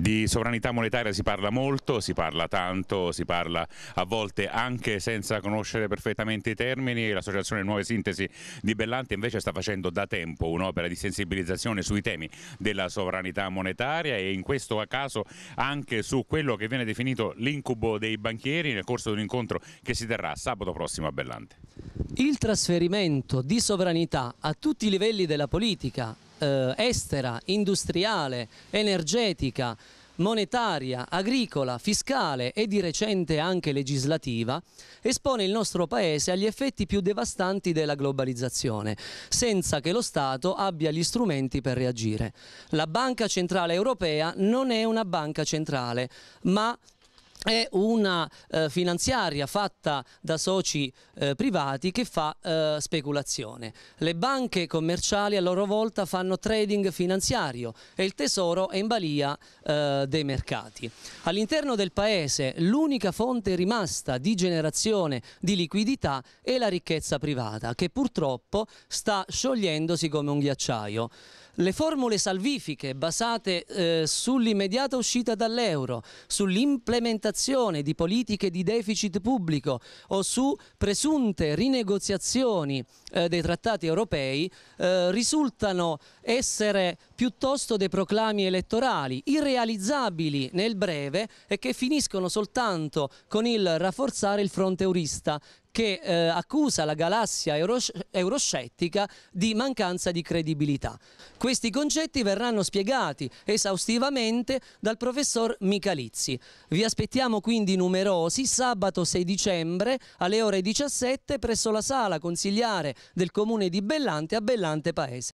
Di sovranità monetaria si parla molto, si parla tanto, si parla a volte anche senza conoscere perfettamente i termini. L'associazione Nuove Sintesi di Bellante invece sta facendo da tempo un'opera di sensibilizzazione sui temi della sovranità monetaria e in questo caso anche su quello che viene definito l'incubo dei banchieri nel corso di un incontro che si terrà sabato prossimo a Bellante. Il trasferimento di sovranità a tutti i livelli della politica eh, estera, industriale, energetica, monetaria, agricola, fiscale e di recente anche legislativa, espone il nostro Paese agli effetti più devastanti della globalizzazione, senza che lo Stato abbia gli strumenti per reagire. La Banca Centrale Europea non è una banca centrale, ma è una eh, finanziaria fatta da soci eh, privati che fa eh, speculazione. Le banche commerciali a loro volta fanno trading finanziario e il tesoro è in balia eh, dei mercati. All'interno del paese l'unica fonte rimasta di generazione di liquidità è la ricchezza privata che purtroppo sta sciogliendosi come un ghiacciaio. Le formule salvifiche basate eh, sull'immediata uscita dall'euro, sull'implementazione implementazione di politiche di deficit pubblico o su presunte rinegoziazioni eh, dei trattati europei eh, risultano essere piuttosto dei proclami elettorali irrealizzabili nel breve e che finiscono soltanto con il rafforzare il fronte eurista che eh, accusa la galassia euros euroscettica di mancanza di credibilità. Questi concetti verranno spiegati esaustivamente dal professor Michalizzi. Vi aspettiamo quindi numerosi sabato 6 dicembre alle ore 17 presso la sala consigliare del comune di Bellante a Bellante Paese.